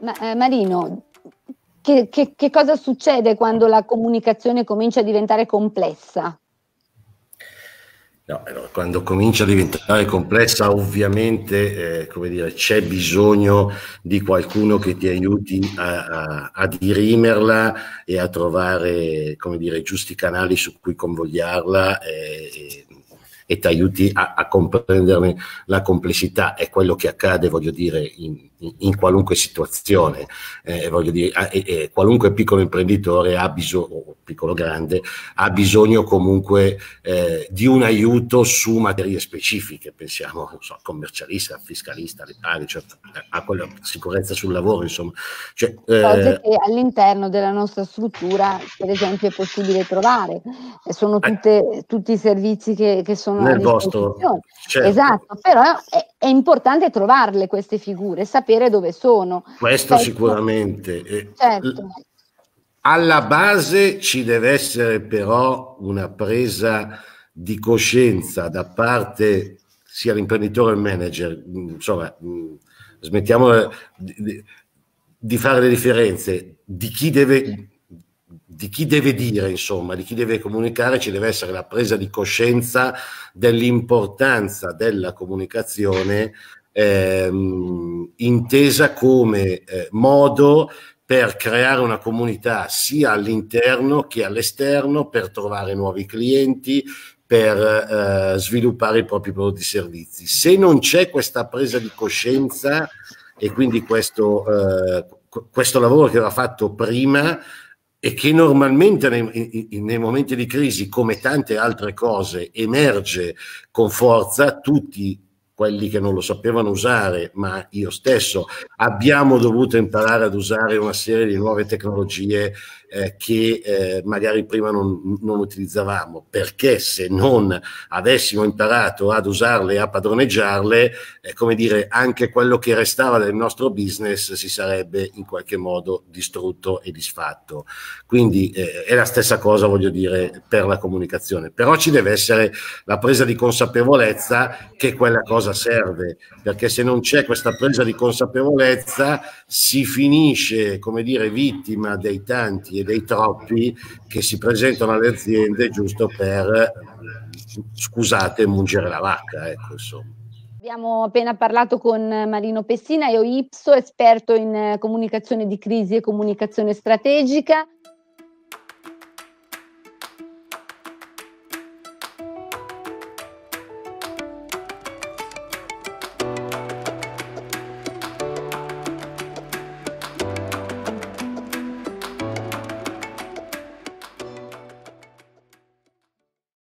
Ma, eh, Marino, che, che, che, cosa succede quando la comunicazione comincia a diventare complessa? No, allora, eh, quando comincia a diventare complessa ovviamente eh, dire, c'è bisogno di qualcuno che ti aiuti a, a, a dirimerla e a trovare i giusti canali su cui convogliarla. Eh, e, e e ti aiuti a, a, comprenderne la complessità. È quello che accade, voglio dire, in, in, qualunque situazione. Eh, voglio dire, a, a, qualunque piccolo imprenditore ha bisogno, piccolo grande, ha bisogno comunque eh, di un aiuto su materie specifiche, pensiamo, non so, commercialista, fiscalista, ripari, cioè, a quella sicurezza sul lavoro, insomma. Cioè, eh, che all'interno della nostra struttura, per esempio, è possibile trovare. Eh, sono eh. tutte, tutti i servizi che, che sono nel vostro certo. esatto però è, è, importante trovarle queste figure sapere dove sono questo certo. sicuramente eh, certo. alla base ci deve essere però una presa di coscienza da parte sia l'imprenditore che il manager insomma smettiamo eh, di, di fare le differenze di chi deve di chi deve dire, insomma, di chi deve comunicare, ci deve essere la presa di coscienza dell'importanza della comunicazione ehm, intesa come eh, modo per creare una comunità sia all'interno che all'esterno, per trovare nuovi clienti, per eh, sviluppare i propri prodotti e servizi. Se non c'è questa presa di coscienza e quindi questo, eh, questo lavoro che va fatto prima, e che normalmente nei, nei, momenti di crisi, come tante altre cose, emerge con forza tutti quelli che non lo sapevano usare, ma io stesso, abbiamo dovuto imparare ad usare una serie di nuove tecnologie eh, che eh, magari prima non, non, utilizzavamo, perché se non avessimo imparato ad usarle e a padroneggiarle, eh, come dire, anche quello che restava del nostro business si sarebbe in qualche modo distrutto e disfatto. Quindi eh, è la stessa cosa, voglio dire, per la comunicazione. Però ci deve essere la presa di consapevolezza che quella cosa serve, perché se non c'è questa presa di consapevolezza si finisce, come dire, vittima dei tanti pochi e dei troppi che si presentano alle aziende giusto per, scusate, mungere la vacca. Ecco, insomma. Abbiamo appena parlato con Marino Pessina, io Ipso, esperto in eh, comunicazione di crisi e comunicazione strategica.